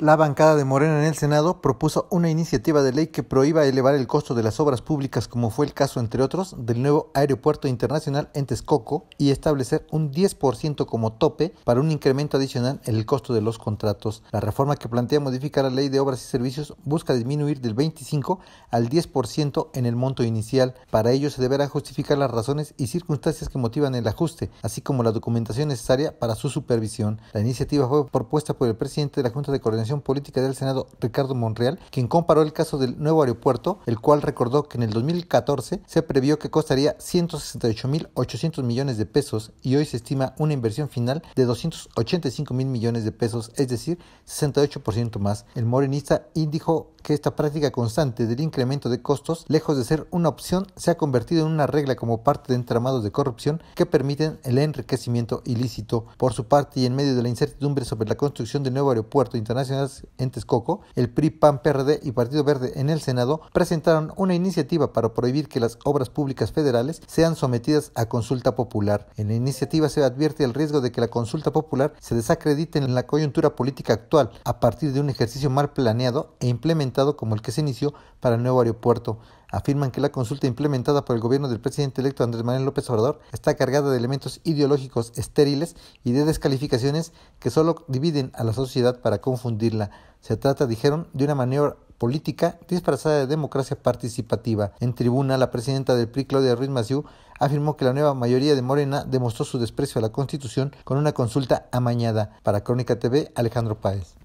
La bancada de Morena en el Senado propuso una iniciativa de ley que prohíba elevar el costo de las obras públicas, como fue el caso, entre otros, del nuevo aeropuerto internacional en Texcoco, y establecer un 10% como tope para un incremento adicional en el costo de los contratos. La reforma que plantea modificar la ley de obras y servicios busca disminuir del 25 al 10% en el monto inicial. Para ello se deberá justificar las razones y circunstancias que motivan el ajuste, así como la documentación necesaria para su supervisión. La iniciativa fue propuesta por el presidente de la Junta de Coordinación Política del Senado, Ricardo Monreal, quien comparó el caso del nuevo aeropuerto, el cual recordó que en el 2014 se previó que costaría 168.800 millones de pesos y hoy se estima una inversión final de 285.000 millones de pesos, es decir, 68% más. El morenista indijo esta práctica constante del incremento de costos, lejos de ser una opción, se ha convertido en una regla como parte de entramados de corrupción que permiten el enriquecimiento ilícito. Por su parte, y en medio de la incertidumbre sobre la construcción del nuevo aeropuerto internacional en Texcoco, el PRI, PAN, PRD y Partido Verde en el Senado presentaron una iniciativa para prohibir que las obras públicas federales sean sometidas a consulta popular. En la iniciativa se advierte el riesgo de que la consulta popular se desacredite en la coyuntura política actual a partir de un ejercicio mal planeado e implementado como el que se inició para el nuevo aeropuerto. Afirman que la consulta implementada por el gobierno del presidente electo Andrés Manuel López Obrador está cargada de elementos ideológicos estériles y de descalificaciones que solo dividen a la sociedad para confundirla. Se trata, dijeron, de una maniobra política disfrazada de democracia participativa. En tribuna, la presidenta del PRI, Claudia Ruiz Massieu, afirmó que la nueva mayoría de Morena demostró su desprecio a la Constitución con una consulta amañada. Para Crónica TV, Alejandro Páez.